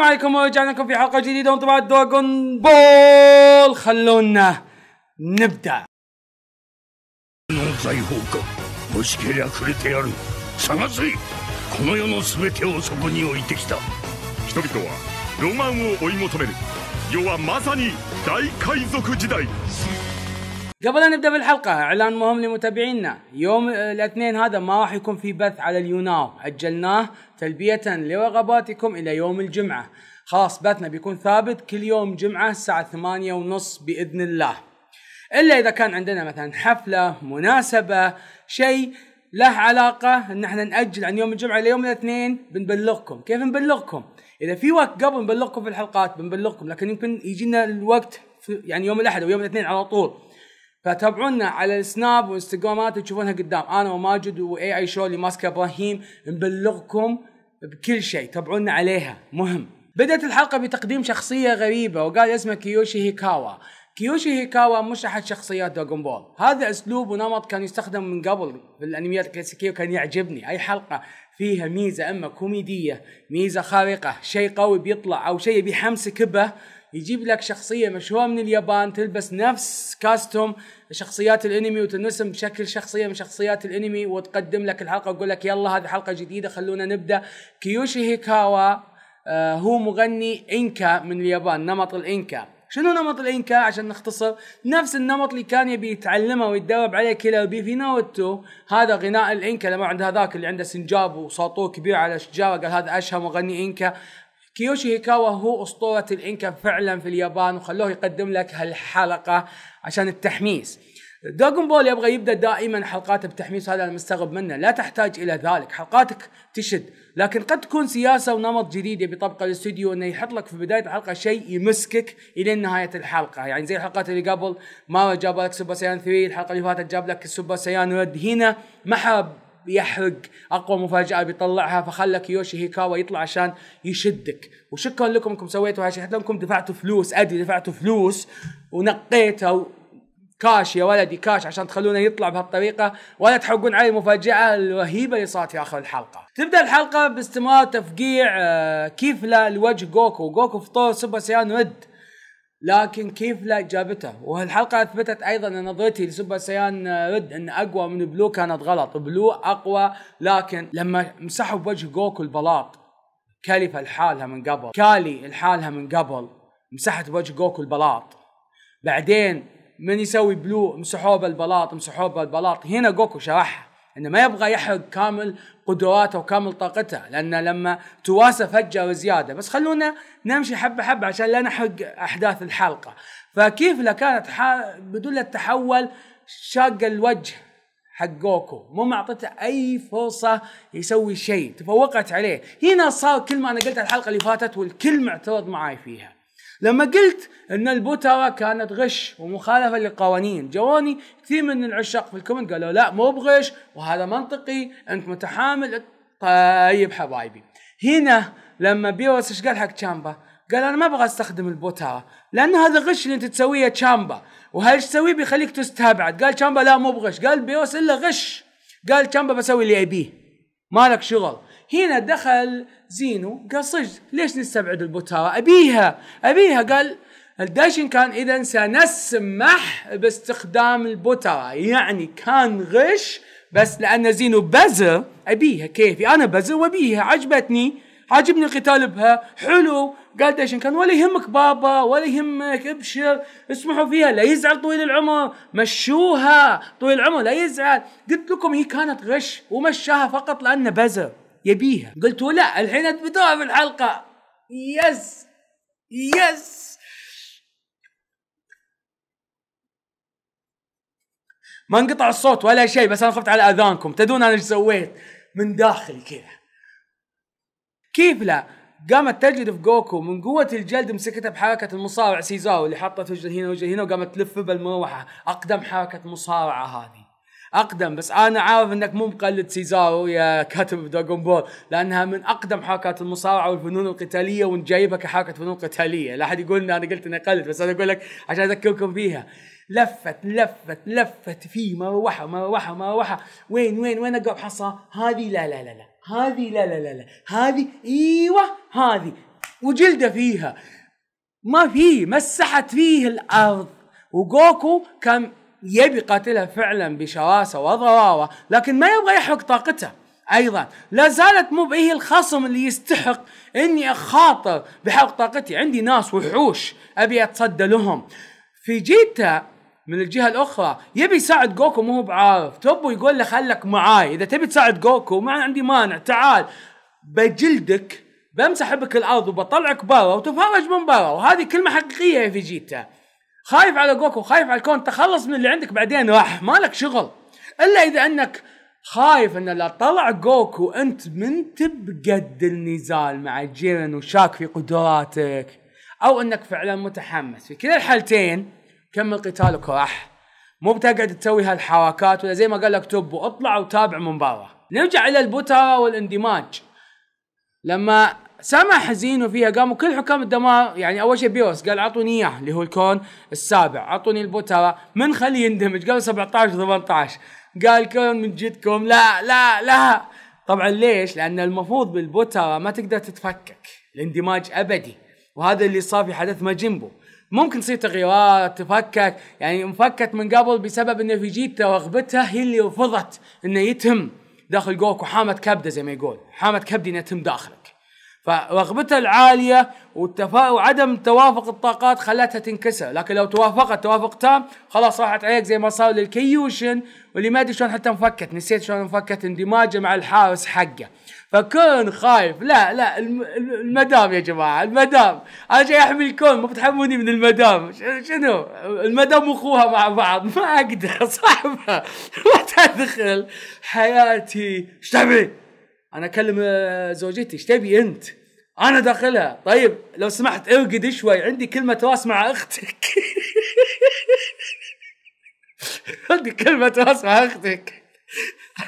السلام عليكم ورجعنا لكم في حلقه جديده من طبعات دراغون بول خلونا نبدا もしけりゃくれてやる探せこの世の全てをそこに置いてきた人々はロマンを追い求める世はまさに大海賊時代 قبل أن نبدأ بالحلقة إعلان مهم لمتابعينا يوم الاثنين هذا ما راح يكون في بث على اليوناو أجلناه تلبية لرغباتكم إلى يوم الجمعة خلاص بثنا بيكون ثابت كل يوم جمعة الساعة ثمانية ونص بإذن الله إلا إذا كان عندنا مثلا حفلة مناسبة شيء له علاقة ان احنا نأجل عن يوم الجمعة ليوم الاثنين بنبلغكم، كيف نبلغكم؟ إذا في وقت قبل نبلغكم في الحلقات بنبلغكم، لكن يمكن يجينا الوقت في يعني يوم الأحد أو يوم الاثنين على طول. فتابعونا على السناب وانستغرامات تشوفونها قدام انا وماجد واي اي شو اللي ماسكه ابراهيم نبلغكم بكل شيء تابعونا عليها مهم بدأت الحلقة بتقديم شخصية غريبة وقال اسمه كيوشي هيكاوا كيوشي هيكاوا مش احد شخصيات دراغون بول هذا اسلوب ونمط كان يستخدم من قبل في الانميات الكلاسيكيه وكان يعجبني اي حلقه فيها ميزه اما كوميديه ميزه خارقه شيء قوي بيطلع او شيء بيحمسك به يجيب لك شخصيه مشهوره من اليابان تلبس نفس كاستوم شخصيات الانمي وتنسم بشكل شخصيه من شخصيات الانمي وتقدم لك الحلقه ويقول لك يلا هذه حلقه جديده خلونا نبدا كيوشي هيكاوا آه، هو مغني انكا من اليابان نمط الانكا شنو نمط الانكا عشان نختصر نفس النمط اللي كان يبي يتعلمه ويتدرب عليه كيلا بي في ناوتو هذا غناء الانكا لما عند هذاك اللي عنده سنجاب وصوته كبير على شجره قال هذا اشهر مغني انكا كيوشي هيكاوا هو أسطورة الإنكا فعلا في اليابان وخلوه يقدم لك هالحلقة عشان التحميس دراغون بول يبغى يبدا دائما حلقاته بتحميس هذا انا مستغرب منه لا تحتاج الى ذلك حلقاتك تشد لكن قد تكون سياسه ونمط جديد يبي يطبقه الاستوديو انه يحط لك في بدايه الحلقه شيء يمسكك الى نهايه الحلقه يعني زي الحلقات اللي قبل ما جاب لك سوبر سيان 3 الحلقه اللي فاتت جاب لك السوبر سيان رد هنا ما حب بيحرق اقوى مفاجاه بيطلعها فخلى كيوشي هيكاوا يطلع عشان يشدك وشكرا لكم انكم سويتوا هالشيء حتى انكم دفعتوا فلوس ادري دفعتوا فلوس و... كاش يا ولدي كاش عشان تخلونا يطلع بهالطريقه ولا تحرقون علي المفاجاه الرهيبه اللي صارت في اخر الحلقه. تبدا الحلقه باستمرار تفقيع آه، كيف لوجه جوكو، جوكو في طور سوبر سيان ريد لكن كيف لا جابته وهالحلقه اثبتت ايضا ان نظرتي لسوبر سيان رد ان اقوى من بلو كانت غلط بلو اقوى لكن لما مسحوا بوجه جوكو البلاط كاليفا لحالها من قبل كالي لحالها من قبل مسحت بوجه جوكو البلاط بعدين من يسوي بلو مسحوه بالبلاط مسحوه بالبلاط هنا جوكو شرحها انه ما يبغى يحرق كامل قدراته وكامل طاقته لانه لما تواسى فجأة وزياده بس خلونا نمشي حبه حبه عشان لا نحرق احداث الحلقه فكيف لكانت بدون لا شاق شاقه الوجه حق جوكو مو معطته اي فرصه يسوي شيء تفوقت عليه هنا صار كل ما انا قلت الحلقه اللي فاتت والكل معترض معاي فيها لما قلت ان البوتره كانت غش ومخالفه للقوانين جواني كثير من العشاق في الكومنت قالوا لا مو بغش وهذا منطقي انت متحامل طيب حبايبي هنا لما بيوس ايش قال حق تشامبا؟ قال انا ما ابغى استخدم البوتارا لان هذا غش اللي انت تسويه تشامبا ايش تسويه بيخليك تستبعد قال تشامبا لا مو بغش قال بيوس الا غش قال تشامبا بسوي اللي ابيه مالك شغل هنا دخل زينو قال صج ليش نستبعد البتراء أبيها أبيها قال الداشن كان إذا سنسمح باستخدام البتراء يعني كان غش بس لأن زينو بزر أبيها كيفي يعني أنا بزر وأبيها عجبتني عجبني القتال بها حلو قال داشن كان ولا يهمك بابا ولا يهمك ابشر اسمحوا فيها لا يزعل طويل العمر مشوها طويل العمر لا يزعل قلت لكم هي كانت غش ومشاها فقط لأنه بزر يبيها قلت لا الحين اثبتوها في الحلقه يس يس ما انقطع الصوت ولا شيء بس انا خفت على اذانكم تدون انا ايش سويت من داخلي كذا كيف لا قامت تجد في جوكو من قوة الجلد مسكتها بحركة المصارع سيزاو اللي حطت وجهه هنا وجهه هنا وقامت تلف بالمروحة أقدم حركة مصارعة هذه اقدم بس انا عارف انك مو مقلد سيزارو يا كاتب دراجون بول لانها من اقدم حركات المصارعه والفنون القتاليه ونجيبها كحركه فنون قتاليه لا احد يقول انا قلت اني اقلد بس انا اقول لك عشان اذكركم فيها لفت لفت لفت في مروحه مروحه مروحه وين وين وين اقرب حصى هذه لا لا لا لا هذه لا لا لا لا هذه ايوه هذه وجلده فيها ما في مسحت فيه الارض وجوكو كان يبي يقاتلها فعلا بشراسه وضراوه لكن ما يبغى يحرق طاقته ايضا لا زالت مو به الخصم اللي يستحق اني اخاطر بحرق طاقتي عندي ناس وحوش ابي اتصدى لهم في جيتا من الجهه الاخرى يبي يساعد جوكو مو بعارف توبو يقول له خلك معاي اذا تبي تساعد جوكو ما عندي مانع تعال بجلدك بمسح بك الارض وبطلعك برا وتفرج من برا وهذه كلمه حقيقيه في جيتا خايف على جوكو خايف على الكون تخلص من اللي عندك بعدين راح مالك شغل الا اذا انك خايف ان لا طلع جوكو انت من تبقد النزال مع جيرن وشاك في قدراتك او انك فعلا متحمس في كلا الحالتين كمل قتالك راح مو بتقعد تسوي هالحركات ولا زي ما قال لك توبو اطلع وتابع من برا نرجع الى البوتا والاندماج لما سمع حزين وفيها قاموا كل حكام الدمار يعني اول شيء بيوس قال اعطوني اياه اللي هو الكون السابع اعطوني البوترا من خليه يندمج قال 17 18 قال كون من جدكم لا لا لا طبعا ليش؟ لان المفروض بالبوترا ما تقدر تتفكك الاندماج ابدي وهذا اللي صار في حدث ماجنبو ممكن تصير تغييرات تفكك يعني انفكت من قبل بسبب في فيجيتا رغبتها هي اللي رفضت انه يتم داخل جوكو حامت كبده زي ما يقول حامت كبدي انه يتم داخله فرغبتها العاليه والتفا... وعدم توافق الطاقات خلتها تنكسر لكن لو توافقت توافق تام خلاص راحت عليك زي ما صار للكيوشن واللي ما ادري شلون حتى انفكت نسيت شلون انفكت اندماجه مع الحارس حقه فكون خايف لا لا المدام يا جماعه المدام انا جاي احمي الكون ما بتحموني من المدام شنو المدام واخوها مع بعض ما اقدر صاحبها ما تدخل حياتي ايش انا اكلم آه، زوجتي ايش تبي انت؟ انا داخلها طيب لو سمحت ارقد شوي عندي كلمه راس مع اختك عندي كلمه راس مع اختك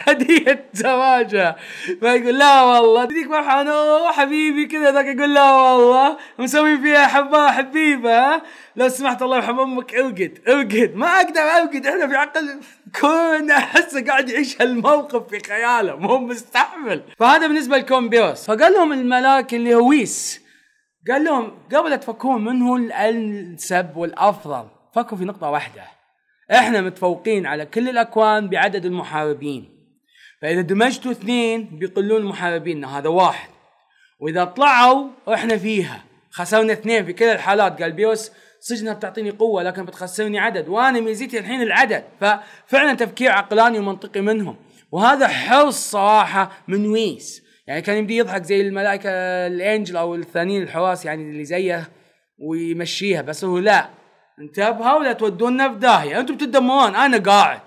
هدية زواجها فيقول لا والله تديك مرحبا حبيبي كذا ذاك يقول لا والله مسوي فيها حبا حبيبه لو سمحت الله يرحم امك اوقد اوقد ما اقدر اوقد احنا في عقل كون احسه قاعد يعيش هالموقف في خياله مو مستحمل فهذا بالنسبه بيوس فقال لهم الملاك اللي هو ويس قال لهم قبل لا تفكون من هو الانسب والافضل فكوا في نقطه واحده احنا متفوقين على كل الاكوان بعدد المحاربين فاذا دمجتوا اثنين بيقلون محاربين هذا واحد واذا طلعوا احنا فيها خسرنا اثنين في كل الحالات قال بيوس سجنها بتعطيني قوه لكن بتخسرني عدد وانا ميزتي الحين العدد ففعلا تفكير عقلاني ومنطقي منهم وهذا حرص صراحه من ويس يعني كان يبدي يضحك زي الملائكه الانجل او الثانيين الحراس يعني اللي زيه ويمشيها بس هو لا انتبهوا لا تودونا في داهيه انتم بتدمرون انا قاعد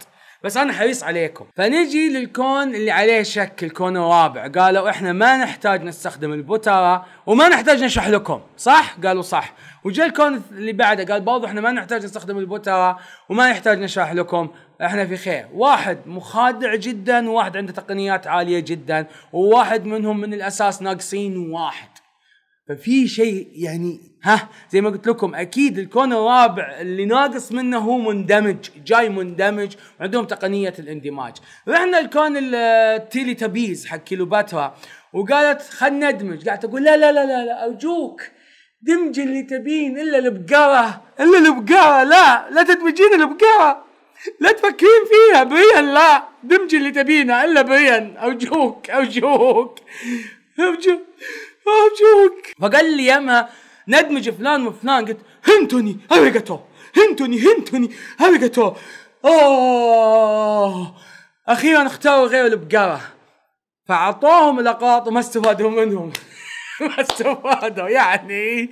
بس انا حريص عليكم فنجي للكون اللي عليه شك الكون الرابع قالوا احنا ما نحتاج نستخدم البترة وما نحتاج نشرح لكم صح قالوا صح وجا الكون اللي بعده قال برضو احنا ما نحتاج نستخدم البترة وما نحتاج نشرح لكم احنا في خير واحد مخادع جدا وواحد عنده تقنيات عالية جدا وواحد منهم من الاساس ناقصين واحد ففي شيء يعني ها زي ما قلت لكم اكيد الكون الرابع اللي ناقص منه هو مندمج جاي مندمج وعندهم تقنيه الاندماج رحنا الكون التيلي تبيز حق كيلوباترا وقالت خلنا ندمج قاعد تقول لا لا لا لا, ارجوك دمج اللي تبين الا البقره الا البقره لا لا تدمجين البقره لا تفكرين فيها بريان لا دمج اللي تبينه الا بريان ارجوك ارجوك ارجوك ارجوك فقال لي ياما ندمج فلان وفلان قلت هنتوني اريجاتو هنتوني هنتوني اريجاتو اوه اخيرا اختاروا غير البقره فاعطوهم لقاط وما استفادوا منهم ما استفادوا يعني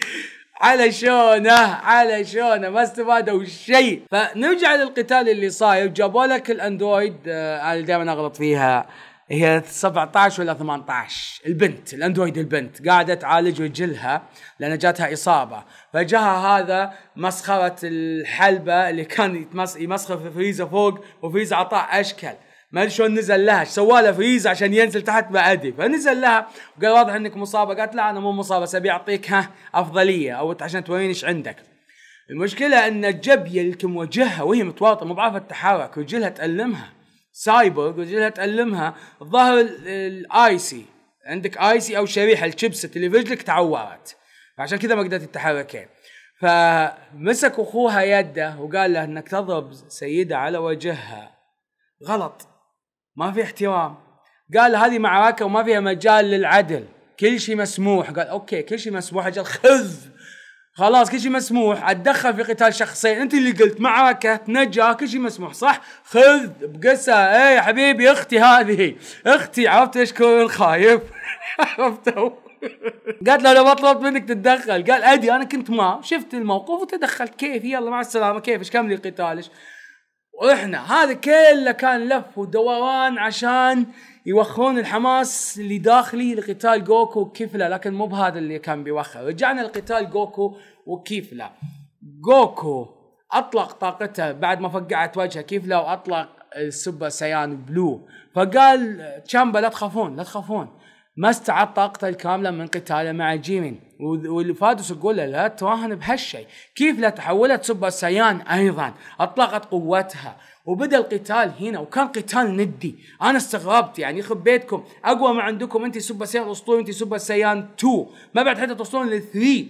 على شونه على شونه ما استفادوا شيء فنرجع للقتال اللي صاير جابوا لك الاندرويد آه، انا آه دائما اغلط فيها هي 17 ولا 18 البنت الاندرويد البنت قاعده تعالج رجلها لان جاتها اصابه فجاها هذا مسخره الحلبه اللي كان يمسخر في فريزا فوق وفريزا عطاه اشكل ما ادري شلون نزل لها سوى لها فريزا عشان ينزل تحت ما ادري فنزل لها وقال واضح انك مصابه قالت لا انا مو مصابه بس ابي اعطيك ها افضليه او عشان توريني ايش عندك المشكله ان الجبيه اللي كان وجهها وهي متواطئه مو بعرفه تتحرك رجلها تألمها سايبورغ وجلها تألمها الظاهر الاي سي عندك اي سي او شريحه الشيبسيت اللي في رجلك تعورت فعشان كذا ما قدرت تتحركين فمسك اخوها يده وقال له انك تضرب سيده على وجهها غلط ما في احترام قال هذه معركه وما فيها مجال للعدل كل شيء مسموح قال اوكي كل شيء مسموح اجل خذ خلاص كل شيء مسموح اتدخل في قتال شخصين انت اللي قلت معاك تنجاه كل شيء مسموح صح خذ بقسه اي يا حبيبي اختي هذه اختي عرفت ايش كون خايف عرفتوا قالت له لو ما طلبت منك تتدخل قال ادي انا كنت ما شفت الموقف وتدخلت كيف يلا مع السلامه كيف ايش كملي قتالش واحنا هذا كله كان لف ودوران عشان يوخرون الحماس اللي داخلي لقتال جوكو وكيفلا لكن مو بهذا اللي كان بيوخر رجعنا لقتال جوكو وكيفلا جوكو اطلق طاقته بعد ما فقعت وجهه كيفلا واطلق السوبر سيان بلو فقال تشامبا لا تخافون لا تخافون ما استعاد طاقته الكامله من قتاله مع جيمين والفادوس يقول له لا تراهن بهالشيء كيف لا تحولت سوبر سايان ايضا اطلقت قوتها وبدا القتال هنا وكان قتال ندي انا استغربت يعني يخرب بيتكم اقوى ما عندكم انت سوبر سايان اسطوري انت سوبر سايان 2 ما بعد حتى توصلون لل 3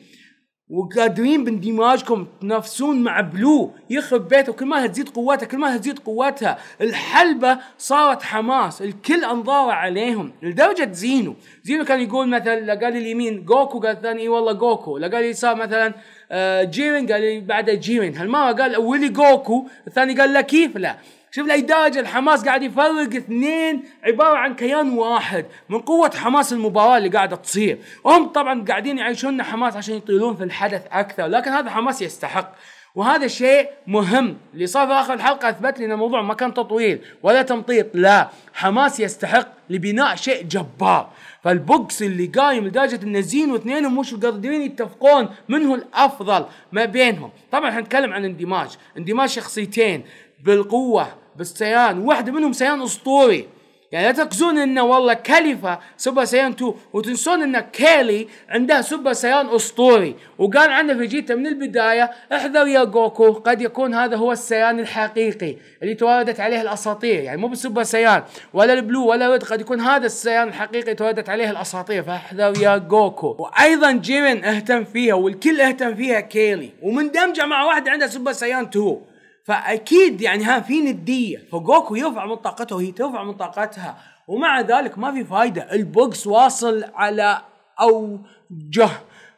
وقادرين باندماجكم تنافسون مع بلو يخرب بيته كل ما تزيد قوتها كل ما تزيد قوتها الحلبة صارت حماس الكل انظاره عليهم لدرجة زينو زينو كان يقول مثلا قال اليمين جوكو قال الثاني اي والله جوكو لا قال اليسار مثلا آه، جيرين قال بعده جيرين هالمرة قال اولي جوكو الثاني قال لا كيف لا شوف الايداج الحماس قاعد يفرق اثنين عباره عن كيان واحد من قوه حماس المباراه اللي قاعده تصير هم طبعا قاعدين يعيشون حماس عشان يطيلون في الحدث اكثر لكن هذا حماس يستحق وهذا شيء مهم اللي صار في اخر الحلقه اثبت لي ان الموضوع ما كان تطويل ولا تمطيط لا حماس يستحق لبناء شيء جبار فالبوكس اللي قايم لدرجه ان زين واثنين مش قادرين يتفقون من هو الافضل ما بينهم طبعا حنتكلم عن اندماج اندماج شخصيتين بالقوه بالسيان واحدة منهم سيان أسطوري يعني لا تركزون انه والله كاليفا سوبر سيان 2 وتنسون ان كيلي عندها سوبر سيان اسطوري وقال عنه فيجيتا من البدايه احذر يا جوكو قد يكون هذا هو السيان الحقيقي اللي تواردت عليه الاساطير يعني مو بالسوبر سيان ولا البلو ولا ريد قد يكون هذا السيان الحقيقي تواردت عليه الاساطير فاحذر يا جوكو وايضا جيرين اهتم فيها والكل اهتم فيها كيلي ومندمجه مع واحد عندها سوبر سيان 2 فاكيد يعني ها في نديه فجوكو يرفع من طاقته وهي ترفع من طاقتها ومع ذلك ما في فايده البوكس واصل على اوجه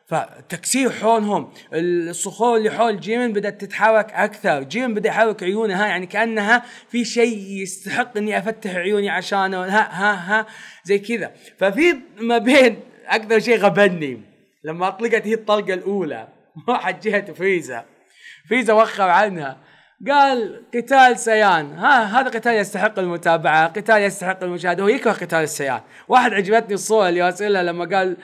فتكسير حولهم الصخور اللي حول جيمن بدات تتحرك اكثر جيمن بدا يحرك عيونها يعني كانها في شيء يستحق اني افتح عيوني عشانه ها ها ها زي كذا ففي ما بين اكثر شيء غبني لما اطلقت هي الطلقه الاولى حد جهه فريزا فريزا وخر عنها قال قتال سيان ها هذا قتال يستحق المتابعه قتال يستحق المشاهده هو يكره قتال السيان واحد عجبتني الصوره اللي واسئلها لما قال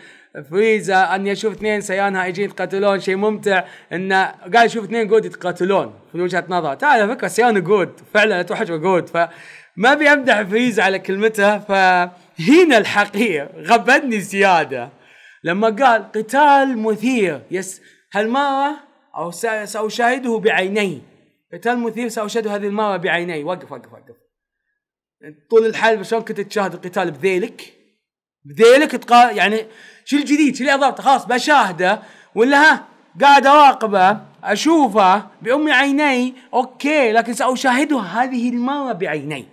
فريزا اني اشوف اثنين سيان هايجين يتقاتلون شيء ممتع انه قال اشوف اثنين جود يتقاتلون من وجهه نظره تعال على فكره سيان جود فعلا اتوحش جود فما ابي امدح فريزا على كلمته فهنا الحقيقه غبتني زياده لما قال قتال مثير يس هالمره او ساشاهده بعيني قتال مثير سأشهد هذه المرة بعيني وقف وقف وقف طول الحلبة شلون كنت تشاهد القتال بذيلك بذيلك تقال يعني شو الجديد شو اللي اضافته خلاص بشاهده ولا ها قاعد اراقبه اشوفه بام عيني اوكي لكن ساشاهده هذه المره بعيني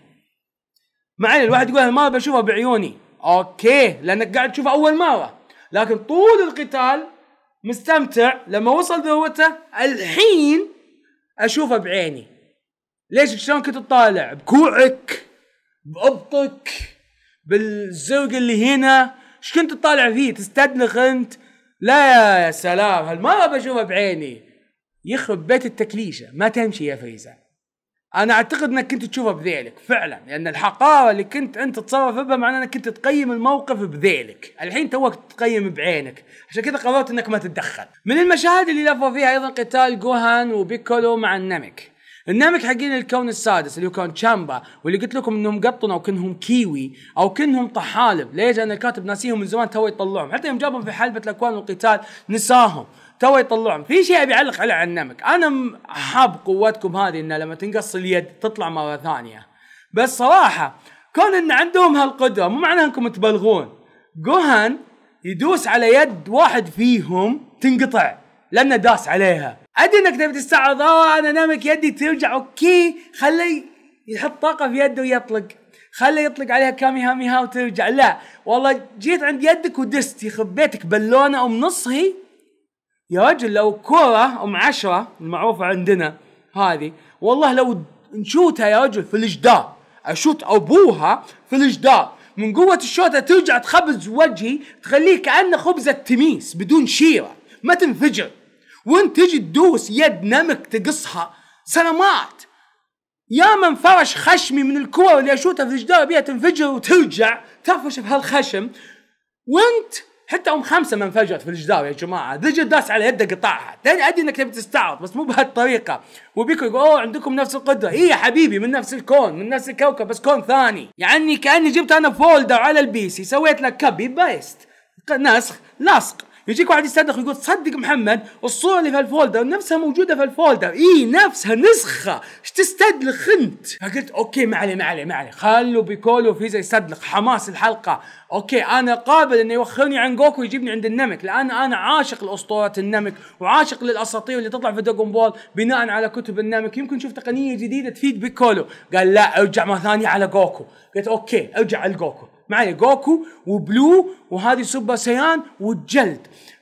مع الواحد يقول المره بشوفها بعيوني اوكي لانك قاعد تشوفه اول مره لكن طول القتال مستمتع لما وصل ذروته الحين اشوفه بعيني ليش شلون كنت تطالع بكوعك بابطك بالزوق اللي هنا ايش كنت تطالع فيه تستدنخ انت لا يا سلام هالمره بشوفه بعيني يخرب بيت التكليشه ما تمشي يا فيزه انا اعتقد انك كنت تشوفها بذيلك فعلا لان يعني الحقاره اللي كنت انت تتصرف بها معناه انك كنت تقيم الموقف بذيلك الحين توك تقيم بعينك عشان كذا قررت انك ما تتدخل من المشاهد اللي لفوا فيها ايضا قتال جوهان وبيكولو مع النمك النمك حقين الكون السادس اللي هو كون تشامبا واللي قلت لكم انهم او كنهم كيوي او كنهم طحالب ليش؟ لان الكاتب ناسيهم من زمان تو يطلعهم حتى يوم جابهم في حلبه الاكوان والقتال نساهم تو يطلعهم في شيء ابي اعلق عليه عن نمك انا حاب قوتكم هذه انه لما تنقص اليد تطلع مره ثانيه بس صراحه كون ان عندهم هالقدره مو معناه انكم تبلغون جوهان يدوس على يد واحد فيهم تنقطع لانه داس عليها ادري انك تبي تستعرض اه انا نامك يدي ترجع اوكي خليه يحط طاقه في يده ويطلق خليه يطلق عليها كامي هامي ها وترجع لا والله جيت عند يدك ودست يخرب بيتك بلونه ومنصهي يا رجل لو كرة ام عشرة المعروفة عندنا هذه والله لو نشوتها يا رجل في الجدار اشوت ابوها في الجدار من قوة الشوطة ترجع تخبز وجهي تخليه كأنه خبزة تميس بدون شيرة ما تنفجر وانت تجي تدوس يد نمك تقصها سلامات يا من فرش خشمي من الكور اللي اشوتها في الجدار بيها تنفجر وترجع تفرش في هالخشم وانت حتى ام خمسه ما انفجرت في الجدار يا جماعه رجل داس على يده قطعها تدري ادري انك تبي تستعرض بس مو بهالطريقه وبيكو يقول اوه عندكم نفس القدره هي إيه يا حبيبي من نفس الكون من نفس الكوكب بس كون ثاني يعني كاني جبت انا فولدر على البي سي سويت لك كبي بيست نسخ لاصق يجيك واحد يصدق يقول تصدق محمد الصوره اللي في الفولدر نفسها موجوده في الفولدر اي نفسها نسخه ايش تستدلخ انت فقلت اوكي ما عليه ما عليه ما عليه خلوا بيكولو فيزا يستدلق حماس الحلقه اوكي انا قابل انه يوخرني عن جوكو ويجيبني عند النمك لان انا عاشق لاسطوره النمك وعاشق للاساطير اللي تطلع في دراجون بول بناء على كتب النمك يمكن نشوف تقنيه جديده تفيد بيكولو قال لا ارجع مره ثانيه على جوكو قلت اوكي ارجع على جوكو معي جوكو وبلو وهذه سوبر سيان والجلد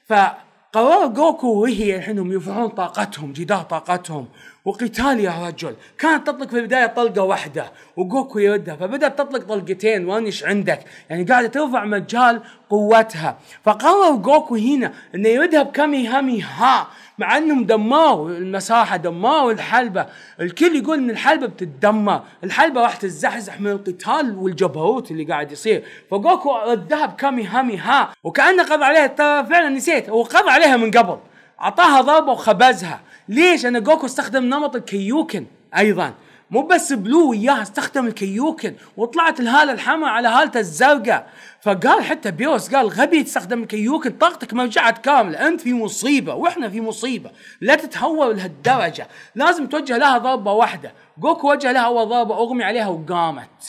فقرار جوكو وهي الحين هم يرفعون طاقتهم جدار طاقتهم وقتال يا رجل كانت تطلق في البدايه طلقه واحده وجوكو يردها فبدات تطلق طلقتين ايش عندك يعني قاعده ترفع مجال قوتها فقرر جوكو هنا انه يردها بكامي هامي ها مع انهم دمروا المساحه دمروا الحلبه الكل يقول ان الحلبه بتتدمر الحلبه راح تتزحزح من القتال والجبروت اللي قاعد يصير فجوكو ردها بكامي هامي ها وكانه قضى عليها ترى فعلا نسيت هو قضى عليها من قبل اعطاها ضربه وخبزها ليش انا جوكو استخدم نمط الكيوكن ايضا مو بس بلو وياها استخدم الكيوكن وطلعت الهاله الحمى على هالته الزرقاء فقال حتى بيوس قال غبي تستخدم الكيوكن طاقتك رجعت كامله انت في مصيبه واحنا في مصيبه لا تتهور لهالدرجه لازم توجه لها ضربه واحده جوكو وجه لها اول ضربه اغمي عليها وقامت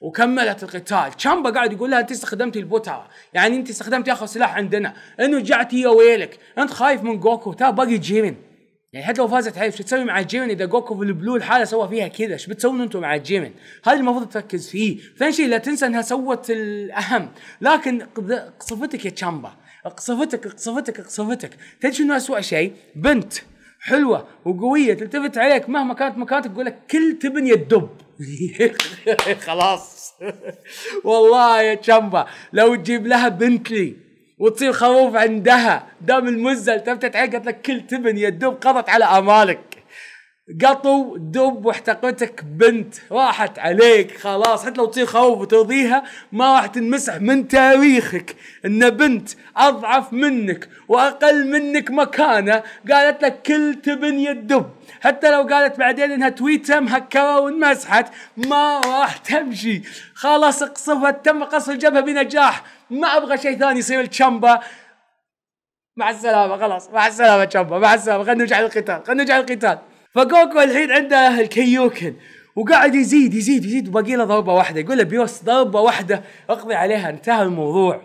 وكملت القتال تشامبا قاعد يقول لها انت استخدمتي البوترة يعني انت استخدمتي اخر سلاح عندنا انه جعتي يا ويلك انت خايف من جوكو ترى باقي جيرين يعني حتى لو فازت عليه شو تسوي مع جيمن اذا جوكو في البلو الحاله سوى فيها كذا ايش بتسوون انتم مع جيمن هذا المفروض تركز فيه ثاني شيء لا تنسى انها سوت الاهم لكن قصفتك يا تشامبا قصفتك قصفتك قصفتك تدري شنو اسوء شيء بنت حلوه وقويه تلتفت عليك مهما كانت مكانتك تقول لك كل تبن يا الدب خلاص والله يا تشامبا لو تجيب لها بنتلي وتصير خروف عندها دام المزه التفتت عليك قالت لك كل تبن يا دوب قضت على امالك قطو دب واحتقتك بنت راحت عليك خلاص حتى لو تصير خوف وترضيها ما راح تنمسح من تاريخك ان بنت اضعف منك واقل منك مكانه قالت لك كل تبن يدب حتى لو قالت بعدين انها تويتها مهكره وانمسحت ما راح تمشي خلاص اقصفها تم قصف الجبهه بنجاح ما ابغى شيء ثاني يصير الشمبه مع السلامه خلاص مع السلامه تشامبا مع السلامه خلينا نرجع للقتال خلينا نرجع للقتال فجوكو الحين عنده الكيوكن وقاعد يزيد يزيد يزيد وباقي له ضربه واحده يقول له بيوس ضربه واحده اقضي عليها انتهى الموضوع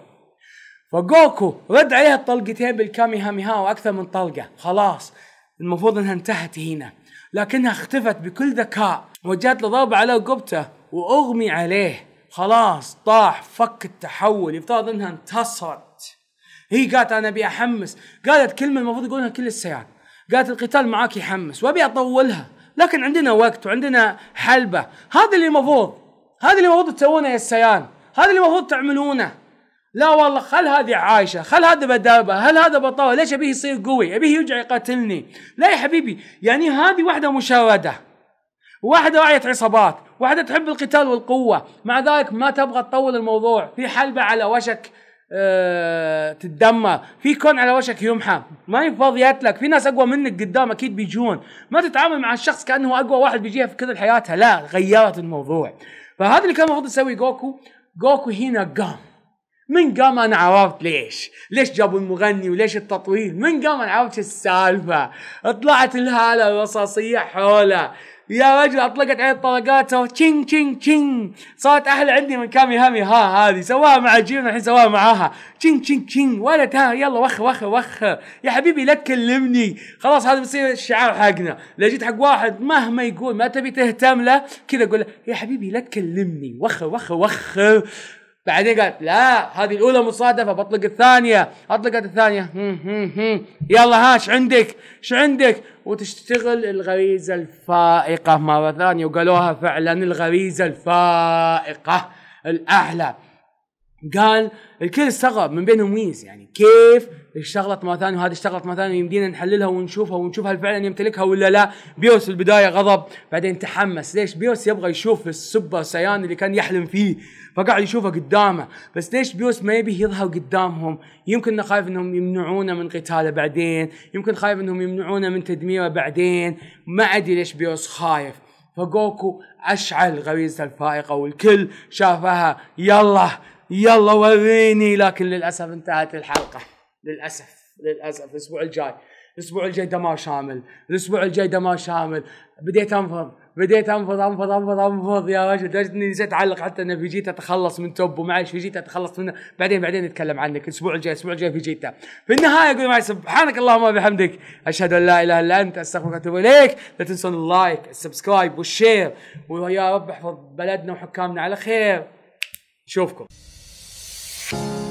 فجوكو رد عليها الطلقتين بالكامي هامي ها واكثر من طلقه خلاص المفروض انها انتهت هنا لكنها اختفت بكل ذكاء وجات له ضربه على رقبته واغمي عليه خلاص طاح فك التحول يفترض انها انتصرت هي قالت انا ابي احمس قالت كلمه المفروض يقولها كل السيارات قالت القتال معاك يحمس وابي اطولها لكن عندنا وقت وعندنا حلبه هذا اللي المفروض هذا اللي المفروض تسوونه يا السيان هذا اللي المفروض تعملونه لا والله خل هذه عايشه خل هذا بدابه هل هذا بطاله ليش ابيه يصير قوي ابيه يرجع يقاتلني لا يا حبيبي يعني هذه واحده مشاوده واحده وعيت عصابات واحده تحب القتال والقوه مع ذلك ما تبغى تطول الموضوع في حلبه على وشك آه، تتدمر في كون على وشك يمحى ما ينفض لك في ناس اقوى منك قدام اكيد بيجون ما تتعامل مع الشخص كانه اقوى واحد بيجيها في كل حياتها لا غيرت الموضوع فهذا اللي كان المفروض يسوي جوكو جوكو هنا قام من قام انا عرفت ليش ليش جابوا المغني وليش التطويل من قام انا عرفت السالفه طلعت الهاله الرصاصيه حوله يا رجل اطلقت عليه الطلقات سوى تشينج تشينج تشينج صارت احلى عندي من كامي هامي ها هذه سواها مع جيرنا الحين سواها معاها تشينج تشينج تشينج ولد ها يلا وخ وخ وخ يا حبيبي لا تكلمني خلاص هذا بيصير الشعار حقنا لو جيت حق واحد مهما يقول ما تبي تهتم له كذا اقول له يا حبيبي لا تكلمني وخ وخ وخ بعدين قالت لا هذه الاولى مصادفه بطلق الثانيه اطلقت الثانيه هم هم هم. يلا ايش عندك ايش عندك وتشتغل الغريزه الفائقه مره ثانيه وقالوها فعلا الغريزه الفائقه الاعلى قال الكل استغرب من بينهم ويز يعني كيف اشتغلت مره ثانيه وهذه اشتغلت مره ثانيه ويمدينا نحللها ونشوفها ونشوف هل فعلا يمتلكها ولا لا بيوس في البدايه غضب بعدين تحمس ليش بيوس يبغى يشوف السوبر سيان اللي كان يحلم فيه فقعد يشوفه قدامه بس ليش بيوس ما يبي يظهر قدامهم يمكن انه خايف انهم يمنعونه من قتاله بعدين يمكن خايف انهم يمنعونه من تدميره بعدين ما ادري ليش بيوس خايف فجوكو اشعل غريزته الفائقه والكل شافها يلا يلا وريني لكن للاسف انتهت الحلقه للاسف للاسف الاسبوع الجاي الاسبوع الجاي دمار شامل الاسبوع الجاي دمار شامل بديت انفض بديت انفض انفض انفض انفض يا رجل اني نسيت اعلق حتى ان فيجيتا تخلص من توب ومعلش فيجيتا تخلص منه بعدين بعدين نتكلم عنك الاسبوع الجاي الاسبوع الجاي فيجيتا في النهايه اقول معي سبحانك اللهم وبحمدك اشهد ان لا اله الا انت استغفرك واتوب اليك لا تنسون اللايك السبسكرايب والشير ويا رب احفظ بلدنا وحكامنا على خير نشوفكم Thank you.